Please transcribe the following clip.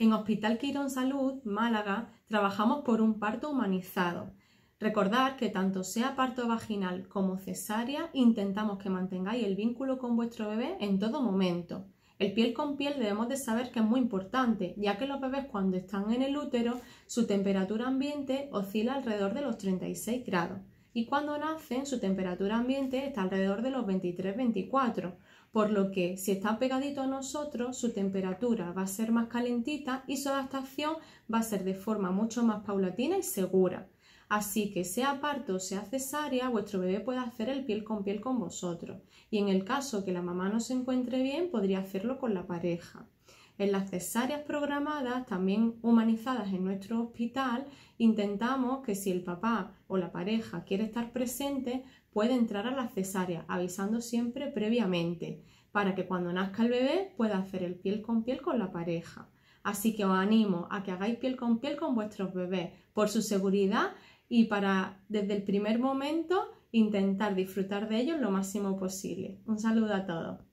En Hospital Quirón Salud, Málaga, trabajamos por un parto humanizado. Recordad que tanto sea parto vaginal como cesárea, intentamos que mantengáis el vínculo con vuestro bebé en todo momento. El piel con piel debemos de saber que es muy importante, ya que los bebés cuando están en el útero, su temperatura ambiente oscila alrededor de los 36 grados y cuando nacen su temperatura ambiente está alrededor de los 23-24, por lo que si está pegadito a nosotros su temperatura va a ser más calentita y su adaptación va a ser de forma mucho más paulatina y segura. Así que sea parto o sea cesárea, vuestro bebé puede hacer el piel con piel con vosotros y en el caso que la mamá no se encuentre bien podría hacerlo con la pareja. En las cesáreas programadas, también humanizadas en nuestro hospital, intentamos que si el papá o la pareja quiere estar presente, puede entrar a la cesárea, avisando siempre previamente, para que cuando nazca el bebé pueda hacer el piel con piel con la pareja. Así que os animo a que hagáis piel con piel con vuestros bebés, por su seguridad y para desde el primer momento intentar disfrutar de ellos lo máximo posible. Un saludo a todos.